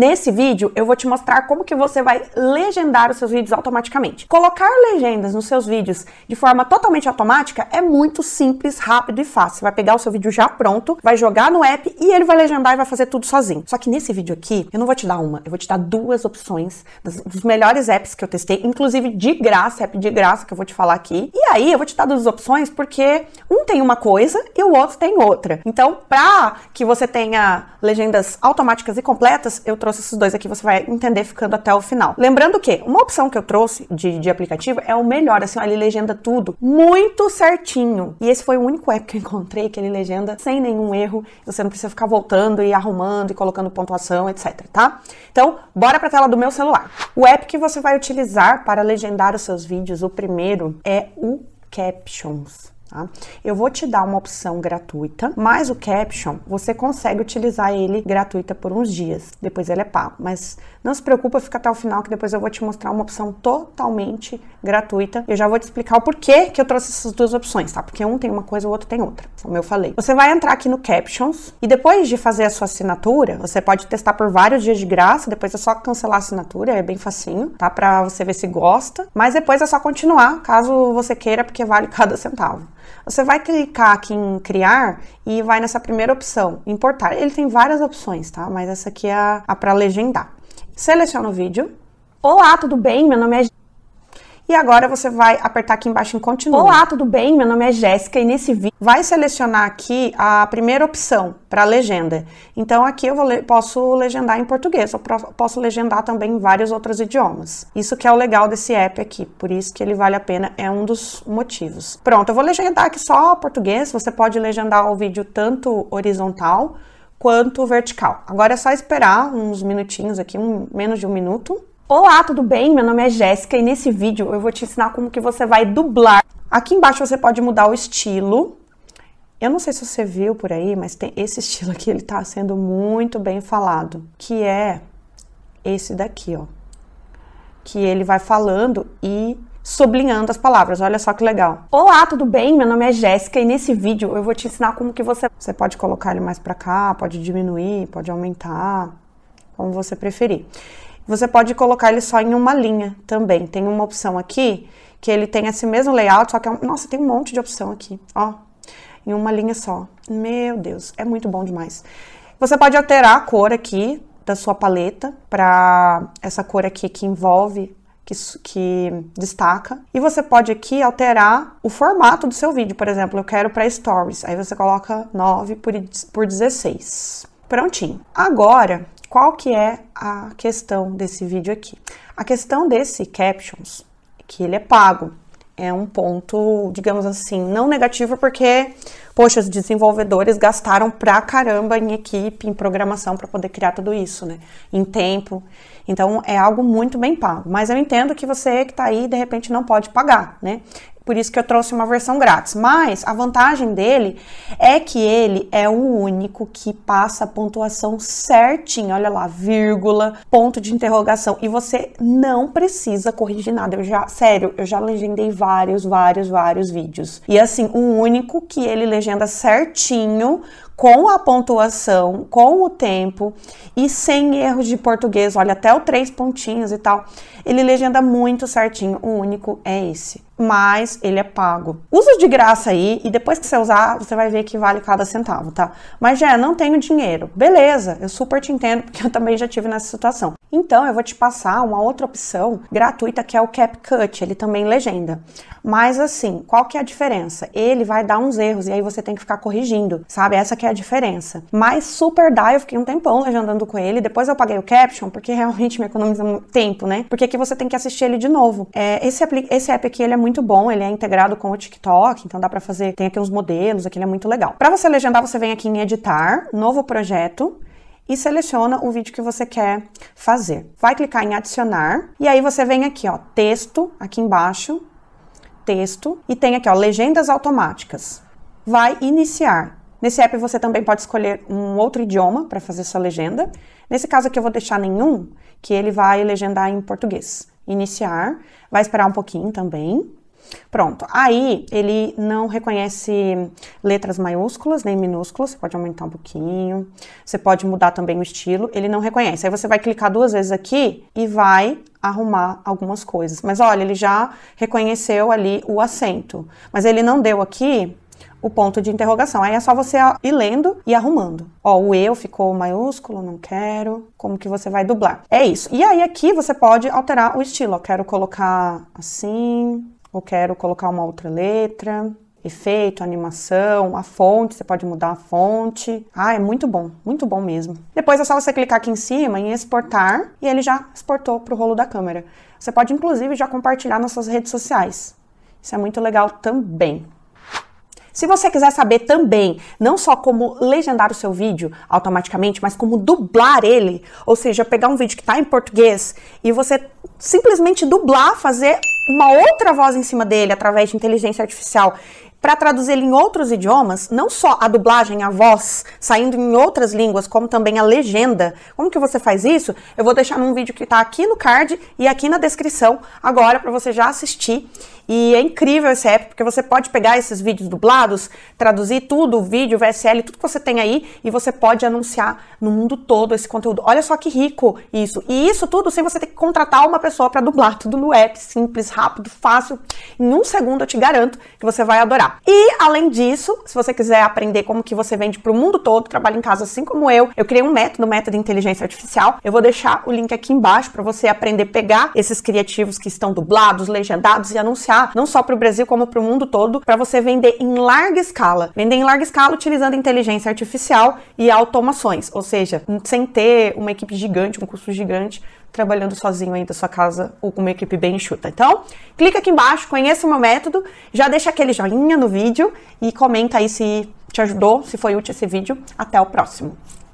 Nesse vídeo eu vou te mostrar como que você vai legendar os seus vídeos automaticamente. Colocar legendas nos seus vídeos de forma totalmente automática é muito simples, rápido e fácil. Você vai pegar o seu vídeo já pronto, vai jogar no app e ele vai legendar e vai fazer tudo sozinho. Só que nesse vídeo aqui, eu não vou te dar uma, eu vou te dar duas opções dos melhores apps que eu testei, inclusive de graça, app de graça que eu vou te falar aqui. E aí eu vou te dar duas opções porque um tem uma coisa e o outro tem outra. Então, para que você tenha legendas automáticas e completas, eu trouxe trouxe esses dois aqui, você vai entender ficando até o final. Lembrando que uma opção que eu trouxe de, de aplicativo é o melhor, assim, ó, ele legenda tudo muito certinho. E esse foi o único app que eu encontrei que ele legenda sem nenhum erro, você não precisa ficar voltando e arrumando e colocando pontuação, etc, tá? Então, bora para a tela do meu celular. O app que você vai utilizar para legendar os seus vídeos, o primeiro é o Captions. Tá? Eu vou te dar uma opção gratuita, mas o Caption você consegue utilizar ele gratuita por uns dias, depois ele é pago. Mas não se preocupa, fica até o final que depois eu vou te mostrar uma opção totalmente gratuita. Eu já vou te explicar o porquê que eu trouxe essas duas opções, tá? Porque um tem uma coisa, o outro tem outra, como eu falei. Você vai entrar aqui no Captions e depois de fazer a sua assinatura, você pode testar por vários dias de graça, depois é só cancelar a assinatura, é bem facinho, tá? Pra você ver se gosta, mas depois é só continuar, caso você queira, porque vale cada centavo. Você vai clicar aqui em criar e vai nessa primeira opção, importar. Ele tem várias opções, tá? Mas essa aqui é a, a para legendar. Seleciona o vídeo. Olá, tudo bem? Meu nome é e agora você vai apertar aqui embaixo em continuar. Olá, tudo bem? Meu nome é Jéssica e nesse vídeo vai selecionar aqui a primeira opção para legenda. Então aqui eu le posso legendar em português, eu posso legendar também em vários outros idiomas. Isso que é o legal desse app aqui, por isso que ele vale a pena, é um dos motivos. Pronto, eu vou legendar aqui só português, você pode legendar o vídeo tanto horizontal quanto vertical. Agora é só esperar uns minutinhos aqui, um, menos de um minuto, Olá, tudo bem? Meu nome é Jéssica e nesse vídeo eu vou te ensinar como que você vai dublar. Aqui embaixo você pode mudar o estilo. Eu não sei se você viu por aí, mas tem esse estilo aqui, ele tá sendo muito bem falado, que é esse daqui, ó. Que ele vai falando e sublinhando as palavras. Olha só que legal. Olá, tudo bem? Meu nome é Jéssica e nesse vídeo eu vou te ensinar como que você você pode colocar ele mais para cá, pode diminuir, pode aumentar, como você preferir. Você pode colocar ele só em uma linha também. Tem uma opção aqui que ele tem esse mesmo layout, só que é um... Nossa, tem um monte de opção aqui, ó. Em uma linha só. Meu Deus, é muito bom demais. Você pode alterar a cor aqui da sua paleta para essa cor aqui que envolve que, que, destaca. E você pode aqui alterar o formato do seu vídeo. Por exemplo, eu quero para stories. Aí você coloca 9 por, por 16. Prontinho. Agora, qual que é a questão desse vídeo aqui? A questão desse captions, que ele é pago, é um ponto, digamos assim, não negativo, porque, poxa, os desenvolvedores gastaram pra caramba em equipe, em programação para poder criar tudo isso, né? Em tempo. Então é algo muito bem pago. Mas eu entendo que você que está aí, de repente, não pode pagar, né? por isso que eu trouxe uma versão grátis. Mas a vantagem dele é que ele é o único que passa a pontuação certinho, olha lá, vírgula, ponto de interrogação, e você não precisa corrigir nada. Eu já, sério, eu já legendei vários, vários, vários vídeos. E assim, o único que ele legenda certinho com a pontuação, com o tempo e sem erros de português, olha, até o três pontinhos e tal. Ele legenda muito certinho, o único é esse. Mas ele é pago. Usa de graça aí e depois que você usar, você vai ver que vale cada centavo, tá? Mas já não tenho dinheiro. Beleza, eu super te entendo porque eu também já tive nessa situação. Então eu vou te passar uma outra opção gratuita que é o CapCut, ele também é legenda. Mas assim, qual que é a diferença? Ele vai dar uns erros e aí você tem que ficar corrigindo, sabe? Essa que é a diferença. Mas Super dá eu fiquei um tempão legendando com ele, depois eu paguei o caption porque realmente me economiza tempo, né? Porque aqui você tem que assistir ele de novo. É, esse, esse app aqui ele é muito bom, ele é integrado com o TikTok, então dá para fazer, tem aqui uns modelos, aqui ele é muito legal. Para você legendar, você vem aqui em editar, novo projeto, e seleciona o vídeo que você quer fazer. Vai clicar em adicionar e aí você vem aqui, ó, texto, aqui embaixo, texto e tem aqui, ó, legendas automáticas. Vai iniciar. Nesse app você também pode escolher um outro idioma para fazer sua legenda. Nesse caso aqui eu vou deixar nenhum, que ele vai legendar em português. Iniciar, vai esperar um pouquinho também. Pronto, aí ele não reconhece letras maiúsculas nem minúsculas, você pode aumentar um pouquinho, você pode mudar também o estilo, ele não reconhece. Aí você vai clicar duas vezes aqui e vai arrumar algumas coisas. Mas olha, ele já reconheceu ali o acento, mas ele não deu aqui o ponto de interrogação. Aí é só você ir lendo e arrumando. Ó, o eu ficou maiúsculo, não quero. Como que você vai dublar? É isso. E aí aqui você pode alterar o estilo. quero colocar assim, ou quero colocar uma outra letra, efeito, animação, a fonte, você pode mudar a fonte. Ah, é muito bom, muito bom mesmo. Depois é só você clicar aqui em cima em exportar e ele já exportou para o rolo da câmera. Você pode inclusive já compartilhar nas suas redes sociais. Isso é muito legal também. Se você quiser saber também, não só como legendar o seu vídeo automaticamente, mas como dublar ele, ou seja, pegar um vídeo que está em português e você simplesmente dublar, fazer uma outra voz em cima dele através de inteligência artificial para traduzir em outros idiomas, não só a dublagem, a voz, saindo em outras línguas, como também a legenda. Como que você faz isso? Eu vou deixar num vídeo que está aqui no card e aqui na descrição agora para você já assistir. E é incrível esse app, porque você pode pegar esses vídeos dublados, traduzir tudo, vídeo, VSL, tudo que você tem aí, e você pode anunciar no mundo todo esse conteúdo. Olha só que rico isso. E isso tudo sem você ter que contratar uma pessoa para dublar. Tudo no app, simples, rápido, fácil. Em um segundo eu te garanto que você vai adorar. E além disso, se você quiser aprender como que você vende para o mundo todo, trabalha em casa assim como eu, eu criei um método, um método de inteligência artificial. Eu vou deixar o link aqui embaixo para você aprender a pegar esses criativos que estão dublados, legendados e anunciar não só para o Brasil como para o mundo todo, para você vender em larga escala. Vender em larga escala utilizando inteligência artificial e automações, ou seja, sem ter uma equipe gigante, um custo gigante, trabalhando sozinho aí da sua casa ou com uma equipe bem enxuta. Então, clica aqui embaixo, conheça o meu método, já deixa aquele joinha no vídeo e comenta aí se te ajudou, se foi útil esse vídeo. Até o próximo.